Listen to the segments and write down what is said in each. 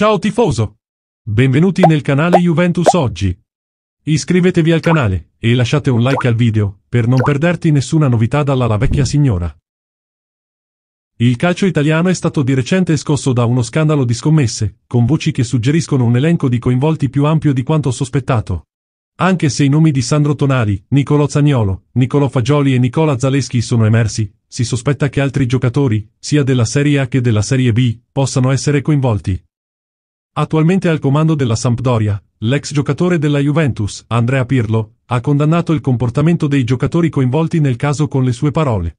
Ciao tifoso! Benvenuti nel canale Juventus Oggi. Iscrivetevi al canale e lasciate un like al video per non perderti nessuna novità dalla la vecchia signora. Il calcio italiano è stato di recente scosso da uno scandalo di scommesse, con voci che suggeriscono un elenco di coinvolti più ampio di quanto sospettato. Anche se i nomi di Sandro Tonali, Niccolò Zagnolo, Niccolò Fagioli e Nicola Zaleschi sono emersi, si sospetta che altri giocatori, sia della Serie A che della Serie B, possano essere coinvolti. Attualmente al comando della Sampdoria, l'ex giocatore della Juventus, Andrea Pirlo, ha condannato il comportamento dei giocatori coinvolti nel caso con le sue parole.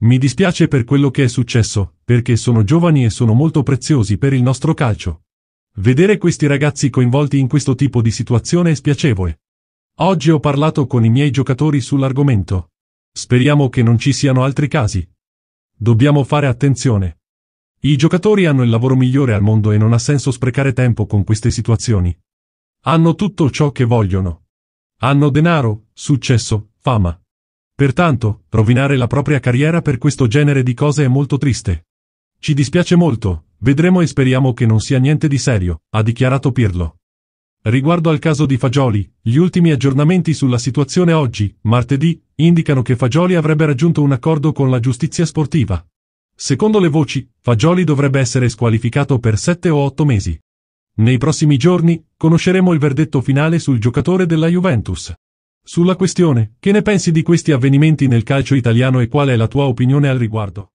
Mi dispiace per quello che è successo, perché sono giovani e sono molto preziosi per il nostro calcio. Vedere questi ragazzi coinvolti in questo tipo di situazione è spiacevole. Oggi ho parlato con i miei giocatori sull'argomento. Speriamo che non ci siano altri casi. Dobbiamo fare attenzione. I giocatori hanno il lavoro migliore al mondo e non ha senso sprecare tempo con queste situazioni. Hanno tutto ciò che vogliono. Hanno denaro, successo, fama. Pertanto, rovinare la propria carriera per questo genere di cose è molto triste. Ci dispiace molto, vedremo e speriamo che non sia niente di serio, ha dichiarato Pirlo. Riguardo al caso di Fagioli, gli ultimi aggiornamenti sulla situazione oggi, martedì, indicano che Fagioli avrebbe raggiunto un accordo con la giustizia sportiva, Secondo le voci, Fagioli dovrebbe essere squalificato per 7 o 8 mesi. Nei prossimi giorni conosceremo il verdetto finale sul giocatore della Juventus. Sulla questione, che ne pensi di questi avvenimenti nel calcio italiano e qual è la tua opinione al riguardo?